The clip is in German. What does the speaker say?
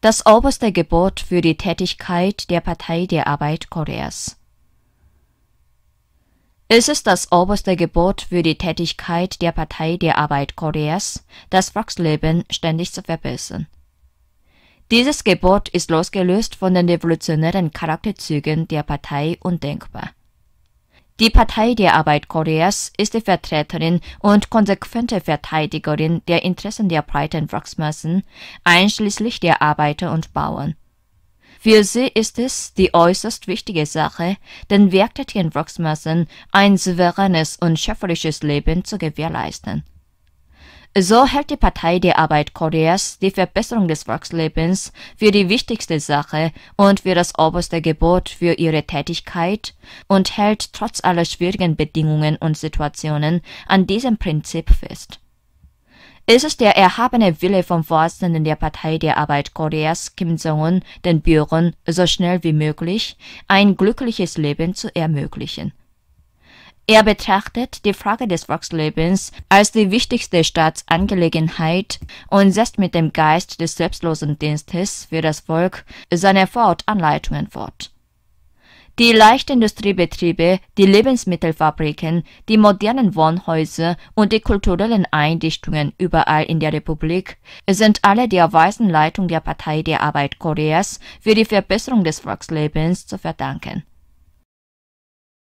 das oberste Gebot für die Tätigkeit der Partei der Arbeit Koreas. Es ist das oberste Gebot für die Tätigkeit der Partei der Arbeit Koreas, das Volksleben ständig zu verbessern. Dieses Gebot ist losgelöst von den revolutionären Charakterzügen der Partei undenkbar. Die Partei der Arbeit Koreas ist die Vertreterin und konsequente Verteidigerin der Interessen der breiten Volksmassen, einschließlich der Arbeiter und Bauern. Für sie ist es die äußerst wichtige Sache, den werktätigen Volksmassen ein souveränes und schöpferisches Leben zu gewährleisten. So hält die Partei der Arbeit Koreas die Verbesserung des Volkslebens für die wichtigste Sache und für das oberste Gebot für ihre Tätigkeit und hält trotz aller schwierigen Bedingungen und Situationen an diesem Prinzip fest. Es ist der erhabene Wille vom Vorsitzenden der Partei der Arbeit Koreas, Kim Jong-un, den Bürgern so schnell wie möglich ein glückliches Leben zu ermöglichen er betrachtet die Frage des Volkslebens als die wichtigste Staatsangelegenheit und setzt mit dem Geist des selbstlosen Dienstes für das Volk seine Fortanleitungen fort. Die Leichtindustriebetriebe, die Lebensmittelfabriken, die modernen Wohnhäuser und die kulturellen Einrichtungen überall in der Republik sind alle der weisen Leitung der Partei der Arbeit Koreas für die Verbesserung des Volkslebens zu verdanken